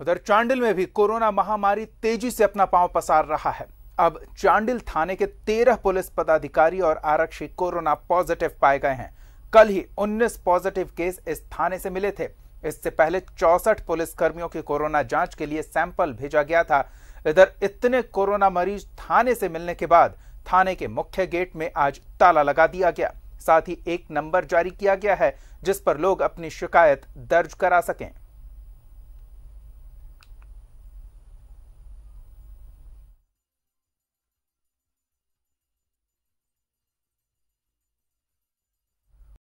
उधर चांडिल में भी कोरोना महामारी तेजी से अपना पांव पसार रहा है अब चांडिल थाने के तेरह पुलिस पदाधिकारी और आरक्षी कोरोना पॉजिटिव पाए गए हैं कल ही 19 पॉजिटिव केस इस थाने से मिले थे इससे पहले चौसठ पुलिसकर्मियों की कोरोना जांच के लिए सैंपल भेजा गया था इधर इतने कोरोना मरीज थाने से मिलने के बाद थाने के मुख्य गेट में आज ताला लगा दिया गया साथ ही एक नंबर जारी किया गया है जिस पर लोग अपनी शिकायत दर्ज करा सकें